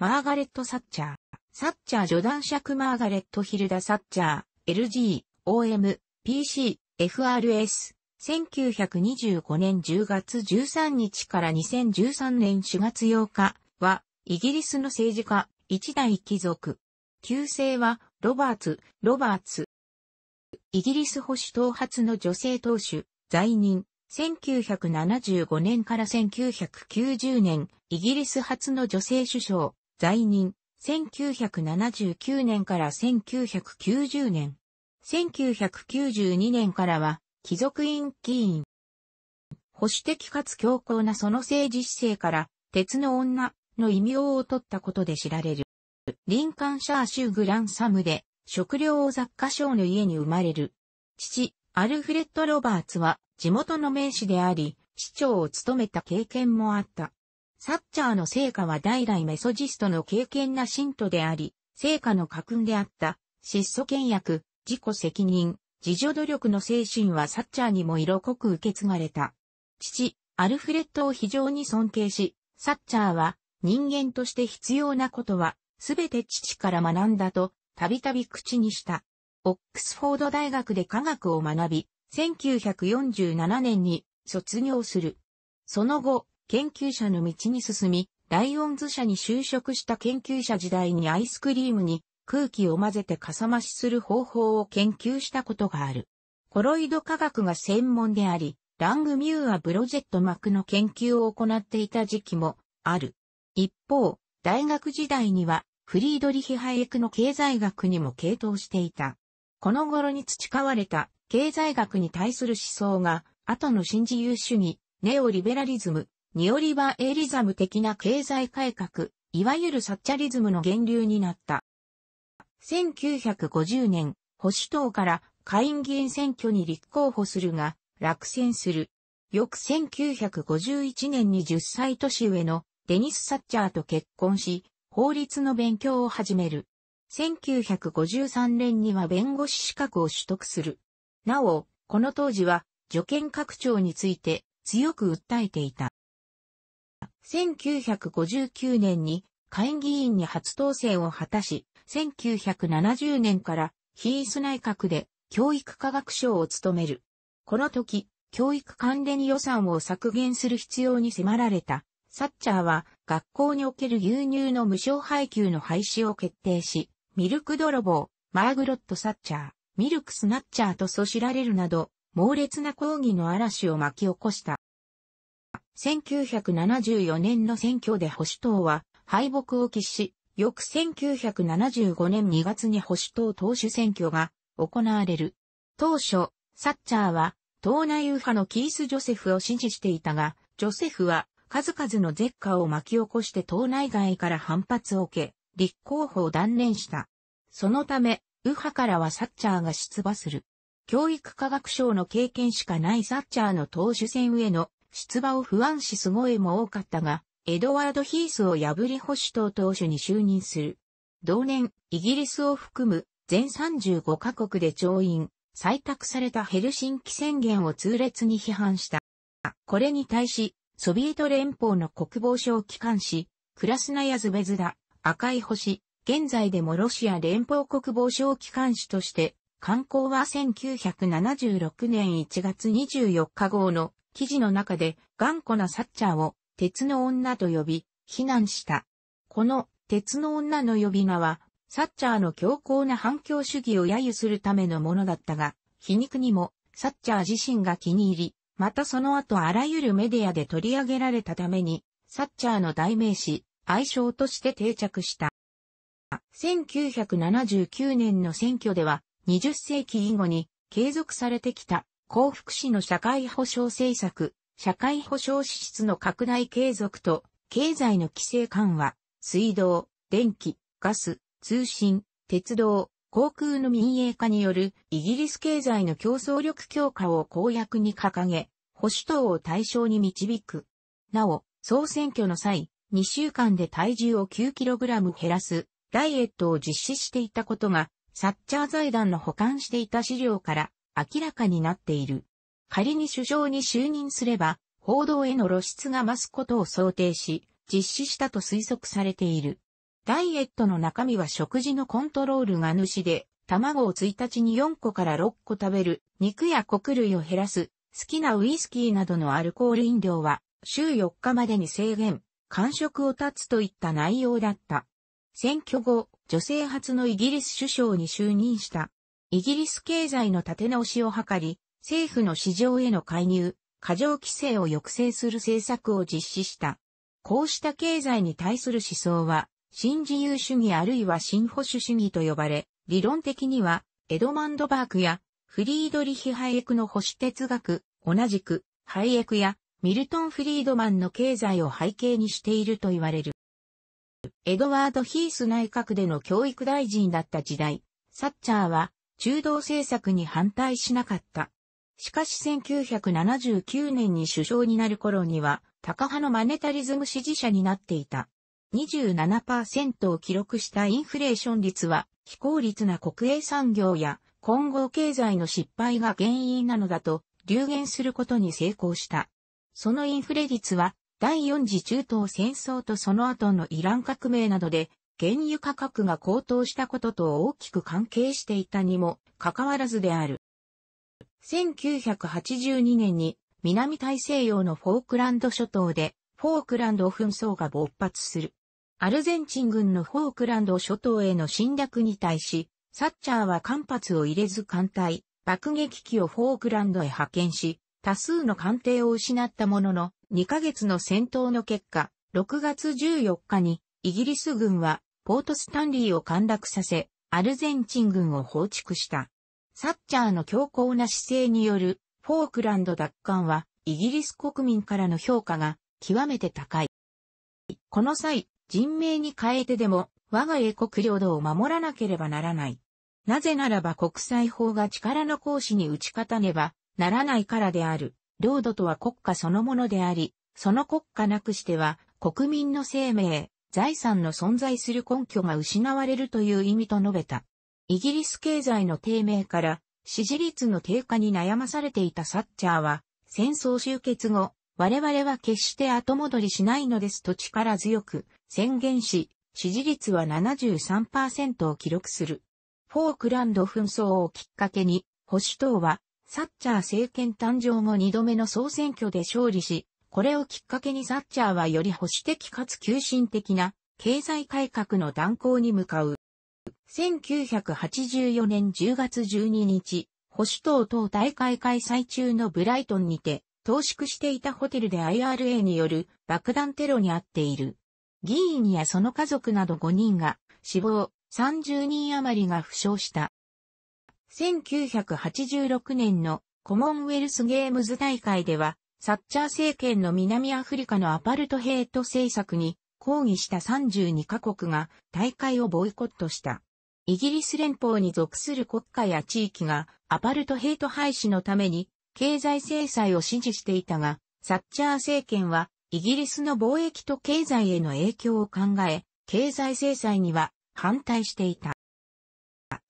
マーガレット・サッチャー。サッチャー助断爵マーガレット・ヒルダ・サッチャー、LG、OM、PC、FRS。1925年10月13日から2013年4月8日は、イギリスの政治家、一代貴族。旧姓は、ロバーツ、ロバーツ。イギリス保守党発の女性党首、在任。1975年から1990年、イギリス初の女性首相、在任、1979年から1990年。1992年からは、貴族院議員。保守的かつ強硬なその政治姿勢から、鉄の女の異名を取ったことで知られる。リンカンシャー州グランサムで、食料を雑貨商の家に生まれる。父、アルフレッド・ロバーツは、地元の名士であり、市長を務めた経験もあった。サッチャーの成果は代々メソジストの敬虔な信徒であり、成果の家訓であった、質素倹約、自己責任、自助努力の精神はサッチャーにも色濃く受け継がれた。父、アルフレッドを非常に尊敬し、サッチャーは人間として必要なことは、すべて父から学んだと、たびたび口にした。オックスフォード大学で科学を学び、1947年に卒業する。その後、研究者の道に進み、ライオンズ社に就職した研究者時代にアイスクリームに空気を混ぜてかさ増しする方法を研究したことがある。コロイド科学が専門であり、ラングミューアブロジェット膜の研究を行っていた時期もある。一方、大学時代にはフリードリヒ・ハイエクの経済学にも傾倒していた。この頃に培われた経済学に対する思想が、後の新自由主義、ネオリベラリズム、によりはエリザム的な経済改革、いわゆるサッチャリズムの源流になった。1950年、保守党から下院議員選挙に立候補するが、落選する。翌1951年に10歳年上のデニス・サッチャーと結婚し、法律の勉強を始める。1953年には弁護士資格を取得する。なお、この当時は、助権拡張について強く訴えていた。1959年に下院議員に初当選を果たし、1970年からヒース内閣で教育科学省を務める。この時、教育関連予算を削減する必要に迫られた。サッチャーは学校における牛乳の無償配給の廃止を決定し、ミルク泥棒、マーグロット・サッチャー、ミルク・スナッチャーとそ知られるなど、猛烈な抗議の嵐を巻き起こした。1974年の選挙で保守党は敗北を喫し、翌1975年2月に保守党党首選挙が行われる。当初、サッチャーは党内右派のキース・ジョセフを支持していたが、ジョセフは数々の絶火を巻き起こして党内外から反発を受け、立候補を断念した。そのため、右派からはサッチャーが出馬する。教育科学省の経験しかないサッチャーの党首選への出馬を不安視す声も多かったが、エドワード・ヒースを破り保守党党首に就任する。同年、イギリスを含む全35カ国で調印、採択されたヘルシンキ宣言を痛烈に批判した。これに対し、ソビエト連邦の国防省機関紙、クラスナヤズベズダ、赤い星、現在でもロシア連邦国防省機関紙として、刊行は1976年1月24日号の記事の中で頑固なサッチャーを鉄の女と呼び、非難した。この鉄の女の呼び名は、サッチャーの強硬な反共主義を揶揄するためのものだったが、皮肉にも、サッチャー自身が気に入り、またその後あらゆるメディアで取り上げられたために、サッチャーの代名詞、愛称として定着した。1979年の選挙では、20世紀以後に継続されてきた幸福市の社会保障政策、社会保障支出の拡大継続と、経済の規制緩和、水道、電気、ガス、通信、鉄道、航空の民営化によるイギリス経済の競争力強化を公約に掲げ、保守党を対象に導く。なお、総選挙の際、2週間で体重を 9kg 減らす、ダイエットを実施していたことが、サッチャー財団の保管していた資料から明らかになっている。仮に首相に就任すれば、報道への露出が増すことを想定し、実施したと推測されている。ダイエットの中身は食事のコントロールが主で、卵を1日に4個から6個食べる、肉や穀類を減らす、好きなウイスキーなどのアルコール飲料は、週4日までに制限、間食を断つといった内容だった。選挙後、女性初のイギリス首相に就任した。イギリス経済の立て直しを図り、政府の市場への介入、過剰規制を抑制する政策を実施した。こうした経済に対する思想は、新自由主義あるいは新保守主義と呼ばれ、理論的には、エドマンドバークや、フリードリヒ・ハイエクの保守哲学、同じく、ハイエクや、ミルトン・フリードマンの経済を背景にしていると言われる。エドワード・ヒース内閣での教育大臣だった時代、サッチャーは中道政策に反対しなかった。しかし1979年に首相になる頃には、高派のマネタリズム支持者になっていた。27%を記録したインフレーション率は、非効率な国営産業や混合経済の失敗が原因なのだと、流言することに成功した。そのインフレ率は、第4次中東戦争とその後のイラン革命などで原油価格が高騰したことと大きく関係していたにもかかわらずである。1982年に南大西洋のフォークランド諸島でフォークランド紛争が勃発する。アルゼンチン軍のフォークランド諸島への侵略に対し、サッチャーは間髪を入れず艦隊、爆撃機をフォークランドへ派遣し、多数の艦艇を失ったものの、2ヶ月の戦闘の結果、6月14日にイギリス軍はポートスタンリーを陥落させ、アルゼンチン軍を放逐した。サッチャーの強硬な姿勢によるフォークランド奪還はイギリス国民からの評価が極めて高い。この際、人命に変えてでも我が英国領土を守らなければならない。なぜならば国際法が力の行使に打ち勝たねばならないからである。領土とは国家そのものであり、その国家なくしては国民の生命、財産の存在する根拠が失われるという意味と述べた。イギリス経済の低迷から支持率の低下に悩まされていたサッチャーは、戦争終結後、我々は決して後戻りしないのですと力強く宣言し、支持率は73%を記録する。フォークランド紛争をきっかけに、保守党は、サッチャー政権誕生後2度目の総選挙で勝利し、これをきっかけにサッチャーはより保守的かつ急進的な経済改革の断行に向かう。1984年10月12日、保守党党大会開催中のブライトンにて、投縮していたホテルで IRA による爆弾テロに遭っている。議員やその家族など5人が死亡、30人余りが負傷した。1986年のコモンウェルスゲームズ大会ではサッチャー政権の南アフリカのアパルトヘイト政策に抗議した32カ国が大会をボイコットした。イギリス連邦に属する国家や地域がアパルトヘイト廃止のために経済制裁を支持していたが、サッチャー政権はイギリスの貿易と経済への影響を考え、経済制裁には反対していた。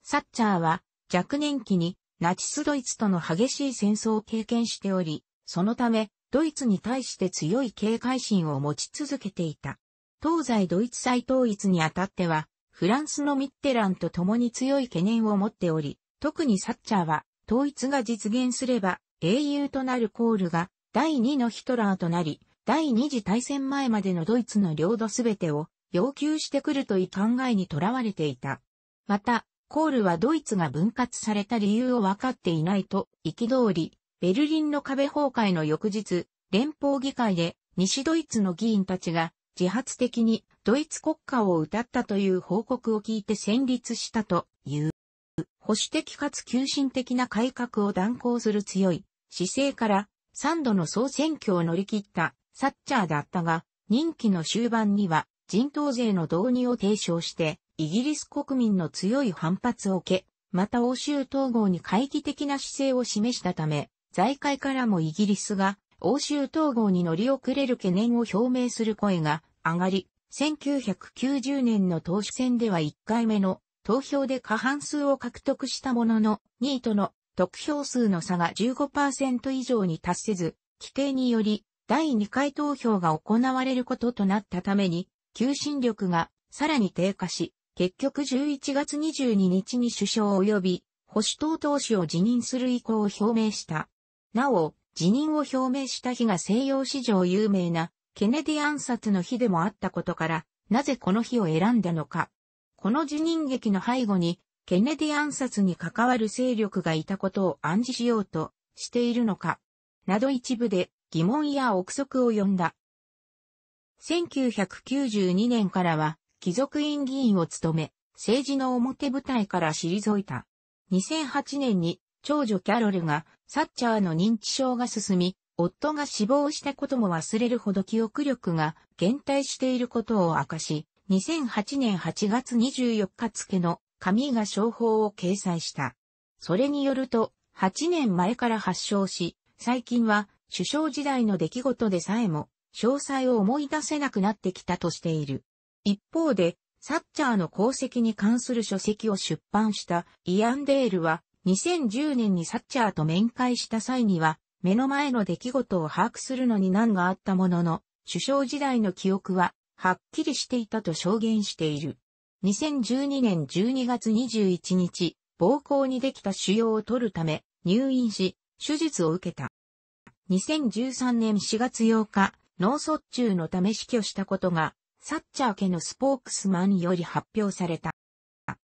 サッチャーは若年期にナチスドイツとの激しい戦争を経験しており、そのため、ドイツに対して強い警戒心を持ち続けていた。東西ドイツ再統一にあたっては、フランスのミッテランと共に強い懸念を持っており、特にサッチャーは、統一が実現すれば、英雄となるコールが、第2のヒトラーとなり、第二次大戦前までのドイツの領土すべてを要求してくるという考えにとらわれていた。また、コールはドイツが分割された理由を分かっていないと憤り、ベルリンの壁崩壊の翌日、連邦議会で西ドイツの議員たちが自発的にドイツ国家を歌ったという報告を聞いて戦立したという。保守的かつ急進的な改革を断行する強い姿勢から3度の総選挙を乗り切ったサッチャーだったが、任期の終盤には人頭税の導入を提唱して、イギリス国民の強い反発を受け、また欧州統合に懐疑的な姿勢を示したため、財界からもイギリスが欧州統合に乗り遅れる懸念を表明する声が上がり、1990年の党首選では1回目の投票で過半数を獲得したものの、2位との得票数の差が15%以上に達せず、規定により第2回投票が行われることとなったために、求心力がさらに低下し、結局11月22日に首相及び保守党党首を辞任する意向を表明した。なお、辞任を表明した日が西洋史上有名なケネディ暗殺の日でもあったことから、なぜこの日を選んだのか。この辞任劇の背後に、ケネディ暗殺に関わる勢力がいたことを暗示しようとしているのか、など一部で疑問や憶測を呼んだ。1992年からは、貴族院議員を務め、政治の表舞台から退いた。2008年に長女キャロルがサッチャーの認知症が進み、夫が死亡したことも忘れるほど記憶力が減退していることを明かし、2008年8月24日付の紙が商法を掲載した。それによると、8年前から発症し、最近は首相時代の出来事でさえも、詳細を思い出せなくなってきたとしている。一方で、サッチャーの功績に関する書籍を出版したイアンデールは、2010年にサッチャーと面会した際には、目の前の出来事を把握するのに難があったものの、首相時代の記憶は、はっきりしていたと証言している。2012年12月21日、膀胱にできた腫瘍を取るため、入院し、手術を受けた。2013年4月8日、脳卒中のため死去したことが、サッチャー家のスポークスマンより発表された。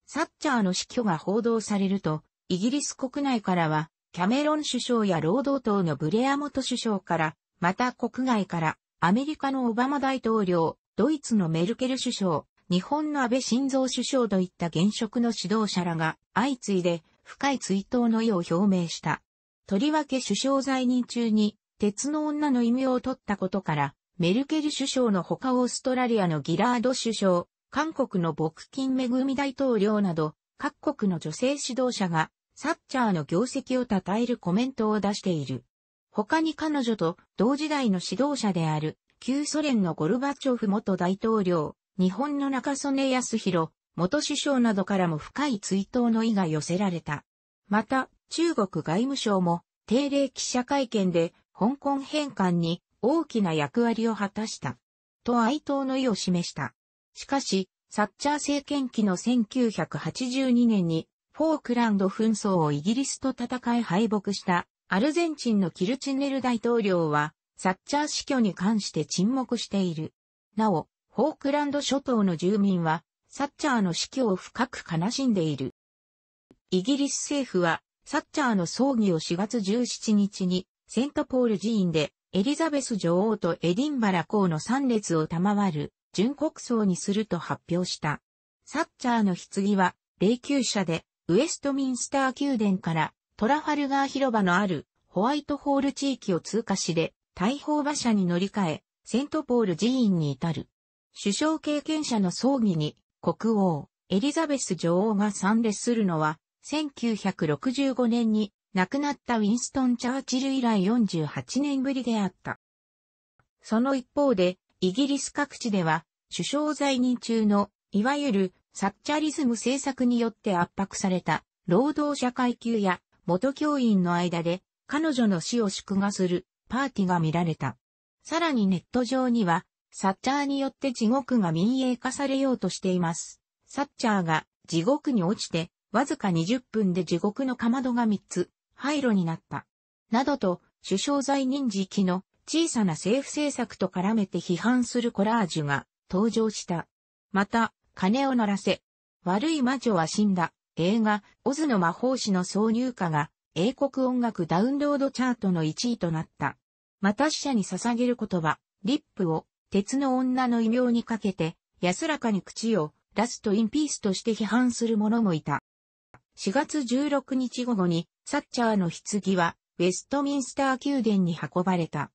サッチャーの死去が報道されると、イギリス国内からは、キャメロン首相や労働党のブレア元首相から、また国外から、アメリカのオバマ大統領、ドイツのメルケル首相、日本の安倍晋三首相といった現職の指導者らが相次いで深い追悼の意を表明した。とりわけ首相在任中に鉄の女の異名を取ったことから、メルケル首相の他オーストラリアのギラード首相、韓国の朴金恵大統領など、各国の女性指導者がサッチャーの業績を称えるコメントを出している。他に彼女と同時代の指導者である旧ソ連のゴルバチョフ元大統領、日本の中曽根康弘、元首相などからも深い追悼の意が寄せられた。また、中国外務省も定例記者会見で香港返還に大きな役割を果たした。と哀悼の意を示した。しかし、サッチャー政権期の1982年にフォークランド紛争をイギリスと戦い敗北したアルゼンチンのキルチネル大統領は、サッチャー死去に関して沈黙している。なお、フォークランド諸島の住民は、サッチャーの死去を深く悲しんでいる。イギリス政府は、サッチャーの葬儀を4月17日に、セントポール寺院で、エリザベス女王とエディンバラ公の3列を賜る、純国葬にすると発表した。サッチャーの棺は、霊柩車で、ウエストミンスター宮殿からトラファルガー広場のあるホワイトホール地域を通過しで、大砲馬車に乗り換え、セントポール寺院に至る。首相経験者の葬儀に国王、エリザベス女王が参列するのは、1965年に亡くなったウィンストン・チャーチル以来48年ぶりであった。その一方で、イギリス各地では、首相在任中の、いわゆるサッチャリズム政策によって圧迫された労働者階級や元教員の間で彼女の死を祝賀するパーティーが見られた。さらにネット上には、サッチャーによって地獄が民営化されようとしています。サッチャーが地獄に落ちて、わずか20分で地獄のかまどが3つ、廃炉になった。などと、首相在任時期の小さな政府政策と絡めて批判するコラージュが登場した。また、鐘を鳴らせ。悪い魔女は死んだ。映画、オズの魔法師の挿入歌が、英国音楽ダウンロードチャートの1位となった。また死者に捧げる言葉、リップを、鉄の女の異名にかけて、安らかに口を、ラストインピースとして批判する者もいた。4月16日午後に、サッチャーの棺は、ウェストミンスター宮殿に運ばれた。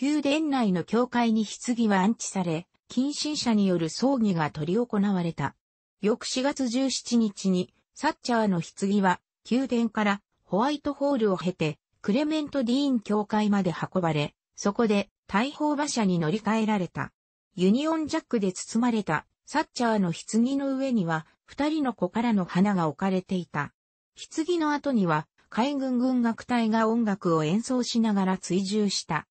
宮殿内の教会に棺は安置され、近親者による葬儀が取り行われた。翌4月17日に、サッチャーの棺は、宮殿からホワイトホールを経て、クレメント・ディーン教会まで運ばれ、そこで大砲馬車に乗り換えられた。ユニオンジャックで包まれたサッチャーの棺の上には二人の子からの花が置かれていた。棺の後には海軍軍楽隊が音楽を演奏しながら追従した。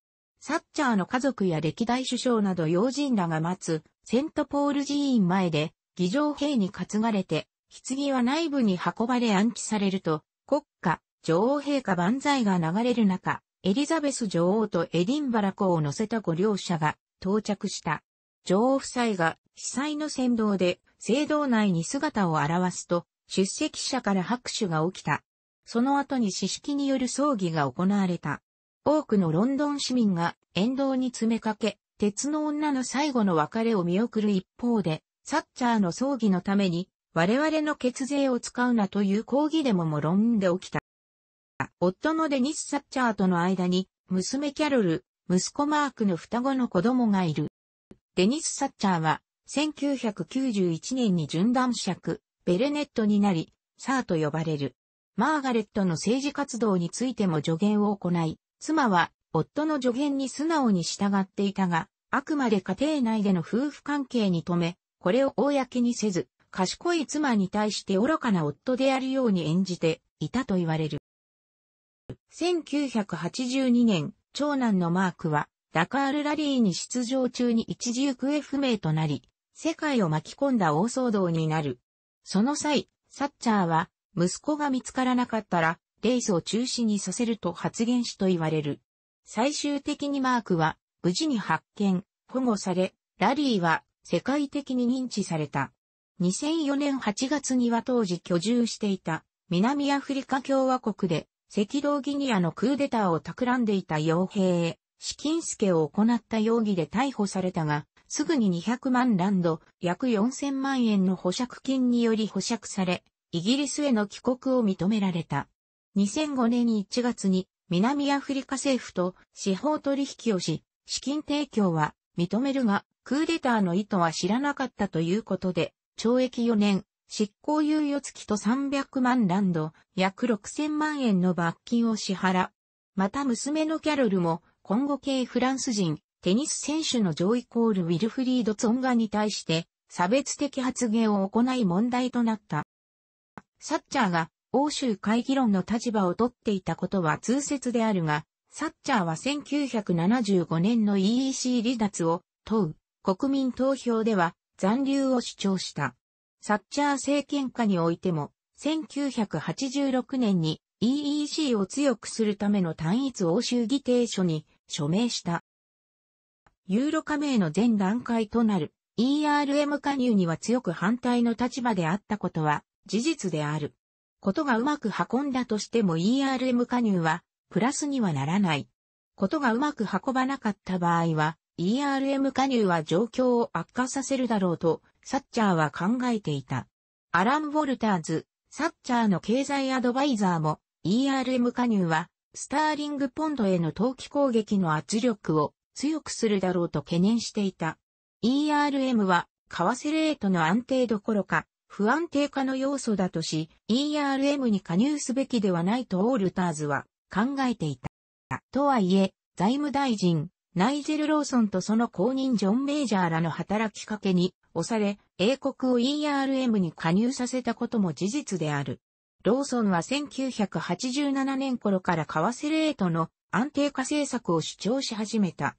サッチャーの家族や歴代首相など要人らが待つ、セントポール寺院前で、議場兵に担がれて、棺は内部に運ばれ暗記されると、国家、女王陛下万歳が流れる中、エリザベス女王とエディンバラ公を乗せたご両者が到着した。女王夫妻が被災の先導で聖堂内に姿を現すと、出席者から拍手が起きた。その後に詩式による葬儀が行われた。多くのロンドン市民が沿道に詰めかけ、鉄の女の最後の別れを見送る一方で、サッチャーの葬儀のために、我々の血税を使うなという抗議デモも論んで起きた。夫のデニス・サッチャーとの間に、娘キャロル、息子マークの双子の子供がいる。デニス・サッチャーは、1991年に順断尺、ベルネットになり、サーと呼ばれる。マーガレットの政治活動についても助言を行い、妻は夫の助言に素直に従っていたが、あくまで家庭内での夫婦関係に止め、これを公にせず、賢い妻に対して愚かな夫であるように演じていたと言われる。1982年、長男のマークは、ダカールラリーに出場中に一時行方不明となり、世界を巻き込んだ大騒動になる。その際、サッチャーは、息子が見つからなかったら、レースを中止にさせると発言しと言われる。最終的にマークは無事に発見、保護され、ラリーは世界的に認知された。2004年8月には当時居住していた南アフリカ共和国で赤道ギニアのクーデターを企んでいた傭兵へ資金助を行った容疑で逮捕されたが、すぐに200万ランド、約4000万円の保釈金により保釈され、イギリスへの帰国を認められた。2005年1月に南アフリカ政府と司法取引をし、資金提供は認めるが、クーデターの意図は知らなかったということで、懲役4年、執行猶予付きと300万ランド、約6000万円の罰金を支払。また娘のキャロルも、今後系フランス人、テニス選手のジョイコール・ウィルフリード・ツォンガに対して、差別的発言を行い問題となった。サッチャーが欧州会議論の立場をとっていたことは通説であるが、サッチャーは1975年の EEC 離脱を問う国民投票では残留を主張した。サッチャー政権下においても、1986年に EEC を強くするための単一欧州議定書に署名した。ユーロ加盟の全段階となる ERM 加入には強く反対の立場であったことは事実である。ことがうまく運んだとしても ERM 加入は、プラスにはならない。ことがうまく運ばなかった場合は、ERM 加入は状況を悪化させるだろうと、サッチャーは考えていた。アラン・ウォルターズ、サッチャーの経済アドバイザーも、ERM 加入は、スターリングポンドへの投機攻撃の圧力を強くするだろうと懸念していた。ERM は、為替レートの安定どころか、不安定化の要素だとし、ERM に加入すべきではないとオールターズは考えていた。とはいえ、財務大臣、ナイジェル・ローソンとその公認ジョン・メイジャーらの働きかけに押され、英国を ERM に加入させたことも事実である。ローソンは1987年頃から為替レートの安定化政策を主張し始めた。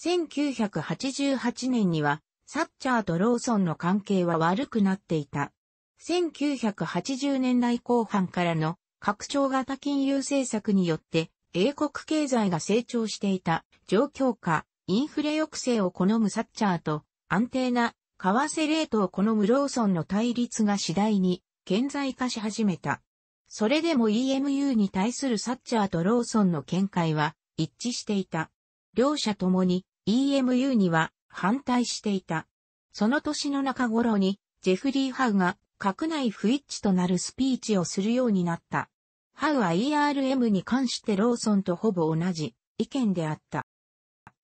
1988年には、サッチャーとローソンの関係は悪くなっていた。1980年代後半からの拡張型金融政策によって英国経済が成長していた状況下、インフレ抑制を好むサッチャーと安定な為替レートを好むローソンの対立が次第に顕在化し始めた。それでも EMU に対するサッチャーとローソンの見解は一致していた。両者ともに EMU には反対していた。その年の中頃にジェフリー・ハウが閣内不一致となるスピーチをするようになった。ハウは ERM に関してローソンとほぼ同じ意見であった。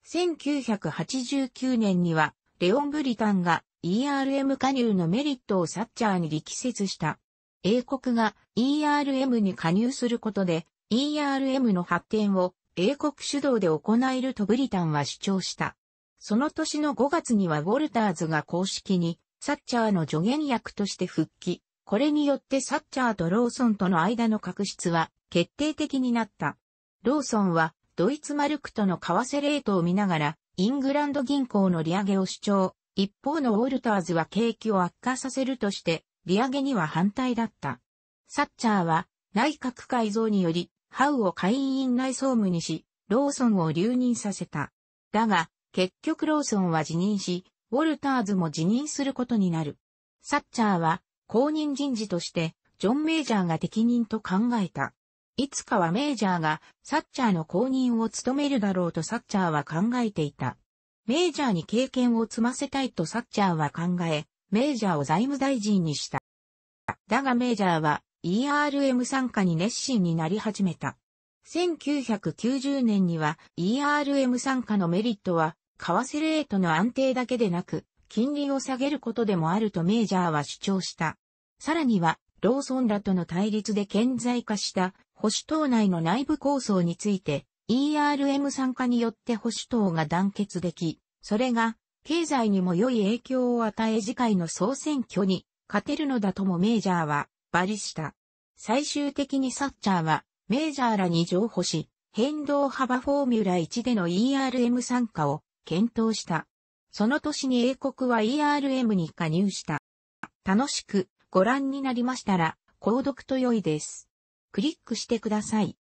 1989年には、レオン・ブリタンが ERM 加入のメリットをサッチャーに力説した。英国が ERM に加入することで ERM の発展を英国主導で行えるとブリタンは主張した。その年の5月にはウォルターズが公式にサッチャーの助言役として復帰。これによってサッチャーとローソンとの間の確執は決定的になった。ローソンはドイツマルクとの為替レートを見ながらイングランド銀行の利上げを主張。一方のウォルターズは景気を悪化させるとして利上げには反対だった。サッチャーは内閣改造によりハウを会員内総務にし、ローソンを留任させた。だが、結局ローソンは辞任し、ウォルターズも辞任することになる。サッチャーは公認人事としてジョン・メイジャーが適任と考えた。いつかはメイジャーがサッチャーの公認を務めるだろうとサッチャーは考えていた。メイジャーに経験を積ませたいとサッチャーは考え、メイジャーを財務大臣にした。だがメイジャーは ERM 参加に熱心になり始めた。1990年には ERM 参加のメリットは為替レートの安定だけでなく、金利を下げることでもあるとメイジャーは主張した。さらには、ローソンらとの対立で顕在化した保守党内の内部構想について、ERM 参加によって保守党が団結でき、それが経済にも良い影響を与え次回の総選挙に勝てるのだともメイジャーはバリした。最終的にサッチャーはメイジャーらに譲歩し、変動幅フォーミュラ1での ERM 参加を検討した。その年に英国は ERM に加入した。楽しくご覧になりましたら、購読と良いです。クリックしてください。